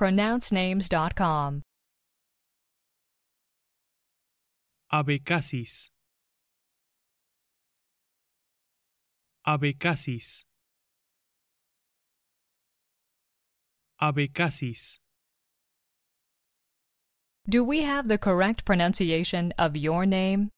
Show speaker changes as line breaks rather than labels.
pronouncenames.com.
Abecasis. Abecasis. Abecasis.
Do we have the correct pronunciation of your name?